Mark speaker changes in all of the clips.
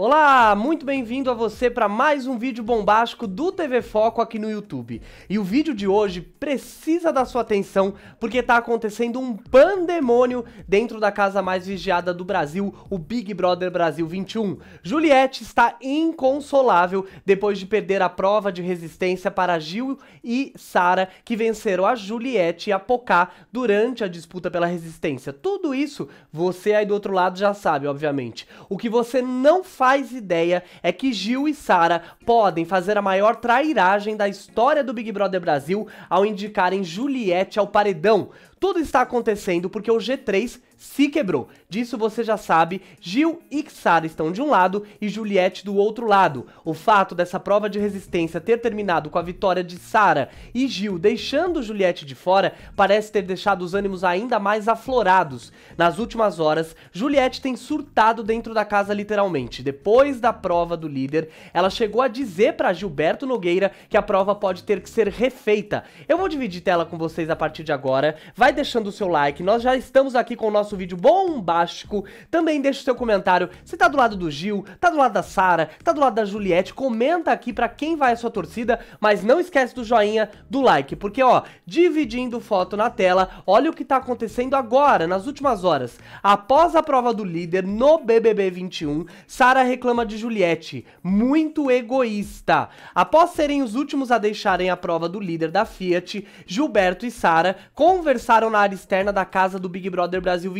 Speaker 1: Olá, muito bem-vindo a você para mais um vídeo bombástico do TV Foco aqui no YouTube. E o vídeo de hoje precisa da sua atenção porque está acontecendo um pandemônio dentro da casa mais vigiada do Brasil, o Big Brother Brasil 21. Juliette está inconsolável depois de perder a prova de resistência para Gil e Sara, que venceram a Juliette e a Pocá durante a disputa pela resistência. Tudo isso você aí do outro lado já sabe, obviamente. O que você não faz faz ideia é que Gil e Sara podem fazer a maior trairagem da história do Big Brother Brasil ao indicarem Juliette ao paredão. Tudo está acontecendo porque o G3 se quebrou. Disso você já sabe, Gil e Sara estão de um lado e Juliette do outro lado. O fato dessa prova de resistência ter terminado com a vitória de Sara e Gil deixando Juliette de fora parece ter deixado os ânimos ainda mais aflorados. Nas últimas horas, Juliette tem surtado dentro da casa literalmente. Depois da prova do líder, ela chegou a dizer para Gilberto Nogueira que a prova pode ter que ser refeita. Eu vou dividir tela com vocês a partir de agora. Vai deixando o seu like. Nós já estamos aqui com o nosso nosso vídeo bombástico. Também deixa o seu comentário. Se tá do lado do Gil, tá do lado da Sara, tá do lado da Juliette, comenta aqui pra quem vai a sua torcida, mas não esquece do joinha, do like, porque ó, dividindo foto na tela, olha o que tá acontecendo agora, nas últimas horas. Após a prova do líder no BBB 21, Sara reclama de Juliette, muito egoísta. Após serem os últimos a deixarem a prova do líder da Fiat, Gilberto e Sara conversaram na área externa da casa do Big Brother Brasil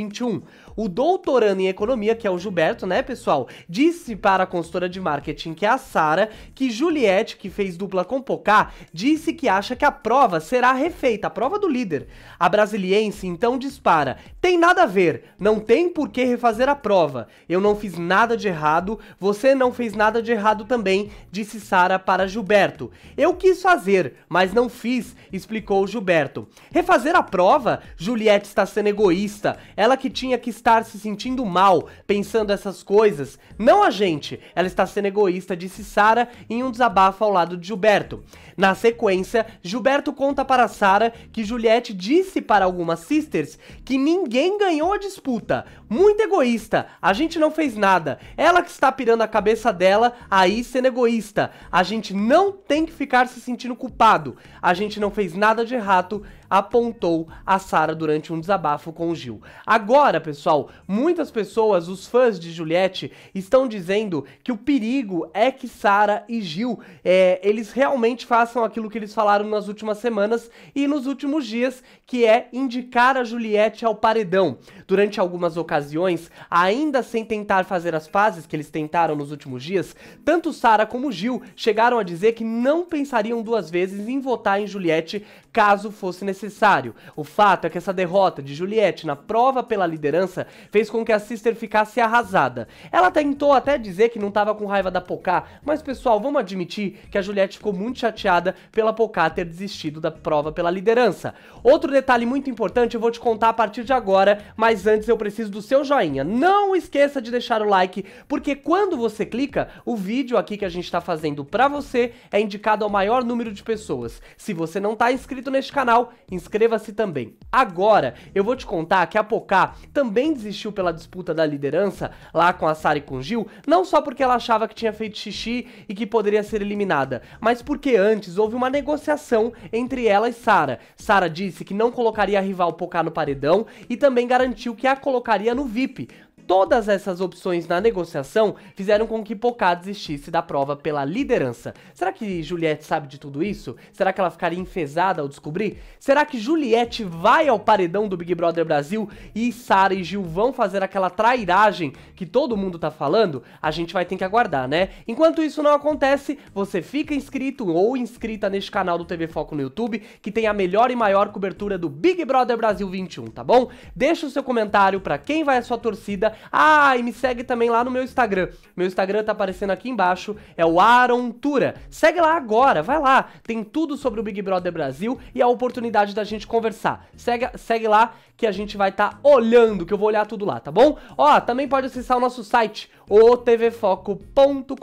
Speaker 1: o doutorando em economia, que é o Gilberto, né, pessoal, disse para a consultora de marketing, que é a Sara, que Juliette, que fez dupla com Pocá, disse que acha que a prova será refeita, a prova do líder. A brasiliense então dispara: "Tem nada a ver, não tem por que refazer a prova. Eu não fiz nada de errado, você não fez nada de errado também", disse Sara para Gilberto. "Eu quis fazer, mas não fiz", explicou Gilberto. Refazer a prova? Juliette está sendo egoísta. Ela ela que tinha que estar se sentindo mal, pensando essas coisas. Não a gente. Ela está sendo egoísta, disse Sara em um desabafo ao lado de Gilberto. Na sequência, Gilberto conta para Sara que Juliette disse para algumas sisters que ninguém ganhou a disputa. Muito egoísta. A gente não fez nada. Ela que está pirando a cabeça dela, aí sendo egoísta. A gente não tem que ficar se sentindo culpado. A gente não fez nada de errado, apontou a Sara durante um desabafo com o Gil. Agora, pessoal, muitas pessoas, os fãs de Juliette, estão dizendo que o perigo é que Sara e Gil, é, eles realmente façam aquilo que eles falaram nas últimas semanas e nos últimos dias, que é indicar a Juliette ao paredão. Durante algumas ocasiões, ainda sem tentar fazer as fases que eles tentaram nos últimos dias, tanto Sara como Gil chegaram a dizer que não pensariam duas vezes em votar em Juliette caso fosse necessário. O fato é que essa derrota de Juliette na prova pela liderança fez com que a Sister ficasse arrasada. Ela tentou até dizer que não estava com raiva da Pocá, mas pessoal, vamos admitir que a Juliette ficou muito chateada pela Pocá ter desistido da prova pela liderança. Outro detalhe muito importante eu vou te contar a partir de agora, mas antes eu preciso do seu joinha. Não esqueça de deixar o like, porque quando você clica, o vídeo aqui que a gente está fazendo para você é indicado ao maior número de pessoas. Se você não está inscrito neste canal, inscreva-se também. Agora, eu vou te contar que a Pocá Tá, também desistiu pela disputa da liderança lá com a Sara e com Gil, não só porque ela achava que tinha feito xixi e que poderia ser eliminada, mas porque antes houve uma negociação entre ela e Sara. Sara disse que não colocaria a rival Pocá no paredão e também garantiu que a colocaria no VIP todas essas opções na negociação fizeram com que Pocá desistisse da prova pela liderança. Será que Juliette sabe de tudo isso? Será que ela ficaria enfesada ao descobrir? Será que Juliette vai ao paredão do Big Brother Brasil e Sara e Gil vão fazer aquela trairagem que todo mundo tá falando? A gente vai ter que aguardar, né? Enquanto isso não acontece, você fica inscrito ou inscrita neste canal do TV Foco no YouTube, que tem a melhor e maior cobertura do Big Brother Brasil 21, tá bom? Deixa o seu comentário para quem vai a sua torcida ah, e me segue também lá no meu Instagram. Meu Instagram tá aparecendo aqui embaixo, é o Aaron Tura. Segue lá agora, vai lá. Tem tudo sobre o Big Brother Brasil e a oportunidade da gente conversar. Segue, segue lá que a gente vai estar tá olhando, que eu vou olhar tudo lá, tá bom? Ó, também pode acessar o nosso site, o tvfoco.com.br,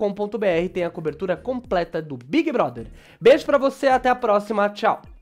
Speaker 1: tem a cobertura completa do Big Brother. Beijo para você, até a próxima, tchau.